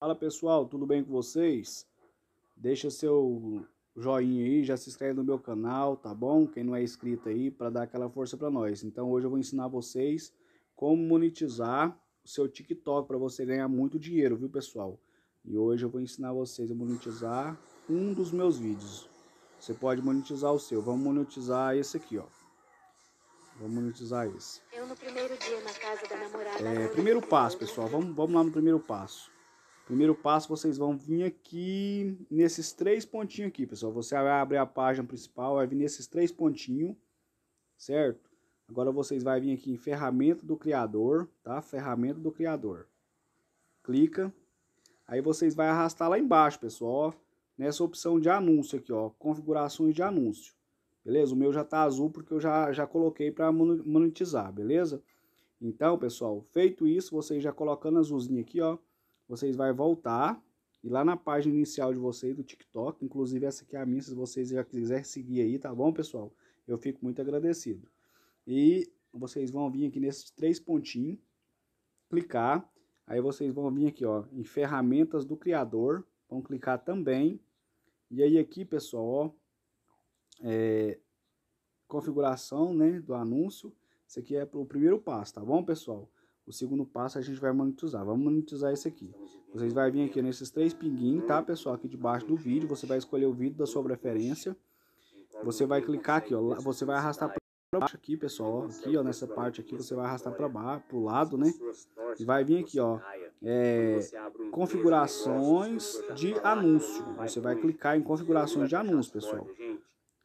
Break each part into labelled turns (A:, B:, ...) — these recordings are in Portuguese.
A: Fala pessoal, tudo bem com vocês? Deixa seu joinha aí, já se inscreve no meu canal, tá bom? Quem não é inscrito aí, para dar aquela força para nós. Então hoje eu vou ensinar vocês como monetizar o seu TikTok para você ganhar muito dinheiro, viu pessoal? E hoje eu vou ensinar vocês a monetizar um dos meus vídeos. Você pode monetizar o seu, vamos monetizar esse aqui, ó. Vamos monetizar esse. Eu no primeiro dia na casa da namorada... É, primeiro passo, pessoal, vamos, vamos lá no primeiro passo Primeiro passo, vocês vão vir aqui nesses três pontinhos aqui, pessoal. Você vai abrir a página principal, vai vir nesses três pontinhos, certo? Agora vocês vão vir aqui em ferramenta do criador, tá? Ferramenta do criador. Clica. Aí vocês vão arrastar lá embaixo, pessoal, ó, nessa opção de anúncio aqui, ó, configurações de anúncio. Beleza? O meu já tá azul porque eu já, já coloquei para monetizar, beleza? Então, pessoal, feito isso, vocês já colocando azulzinho aqui, ó vocês vai voltar e lá na página inicial de vocês do TikTok, inclusive essa aqui é a minha, se vocês já quiserem seguir aí, tá bom, pessoal? Eu fico muito agradecido. E vocês vão vir aqui nesses três pontinhos, clicar, aí vocês vão vir aqui, ó, em ferramentas do criador, vão clicar também. E aí aqui, pessoal, ó, é, configuração, né, do anúncio, isso aqui é o primeiro passo, tá bom, pessoal? O segundo passo a gente vai monetizar. Vamos monetizar esse aqui. Vocês vão vir aqui nesses três pinguinhos, tá, pessoal? Aqui debaixo do vídeo. Você vai escolher o vídeo da sua preferência. Você vai clicar aqui, ó. Você vai arrastar para baixo aqui, pessoal. aqui, ó, nessa parte aqui, você vai arrastar para baixo, para o lado, né? E vai vir aqui, ó. É, configurações de anúncio. Você vai clicar em configurações de anúncio, pessoal.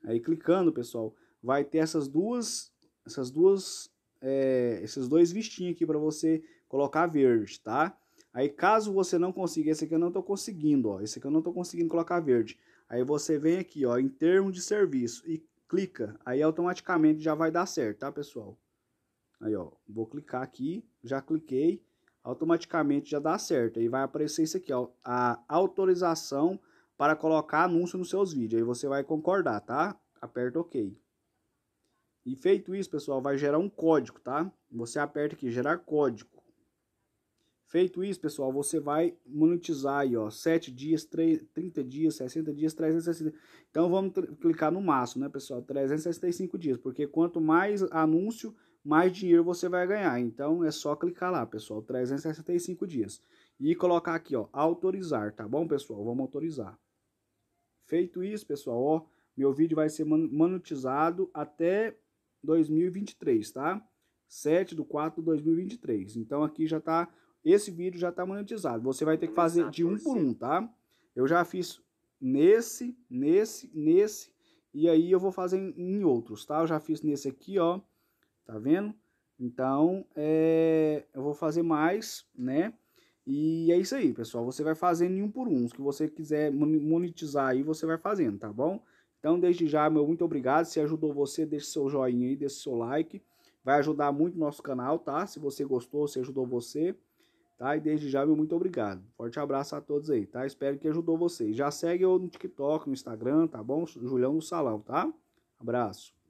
A: Aí clicando, pessoal, vai ter essas duas, essas duas é, esses dois vistinhos aqui para você colocar verde, tá? Aí caso você não consiga, esse aqui eu não tô conseguindo, ó, esse aqui eu não tô conseguindo colocar verde. Aí você vem aqui, ó, em termos de serviço e clica, aí automaticamente já vai dar certo, tá, pessoal? Aí, ó, vou clicar aqui, já cliquei, automaticamente já dá certo. Aí vai aparecer isso aqui, ó, a autorização para colocar anúncio nos seus vídeos. Aí você vai concordar, tá? Aperta OK. E feito isso, pessoal, vai gerar um código, tá? Você aperta aqui, gerar código. Feito isso, pessoal, você vai monetizar aí, ó, 7 dias, 3, 30 dias, 60 dias, 360. Então vamos clicar no máximo, né, pessoal? 365 dias, porque quanto mais anúncio, mais dinheiro você vai ganhar. Então é só clicar lá, pessoal, 365 dias. E colocar aqui, ó, autorizar, tá bom, pessoal? Vamos autorizar. Feito isso, pessoal, ó, meu vídeo vai ser monetizado até 2023, tá? 7 de 4 de 2023. Então aqui já tá, esse vídeo já tá monetizado. Você vai ter que fazer de um por um, tá? Eu já fiz nesse, nesse, nesse, e aí eu vou fazer em, outros, tá? Eu já fiz nesse aqui, ó, tá vendo? Então, é, eu vou fazer mais, né? E é isso aí, pessoal. Você vai fazendo em um por um. Se que você quiser monetizar aí, você vai fazendo, tá bom? Então, desde já, meu muito obrigado. Se ajudou você, deixe seu joinha aí, deixe seu like. Vai ajudar muito o nosso canal, tá? Se você gostou, se ajudou você, tá? E desde já, meu muito obrigado. Forte abraço a todos aí, tá? Espero que ajudou vocês. Já segue eu no TikTok, no Instagram, tá bom? Julião do Salão, tá? Abraço.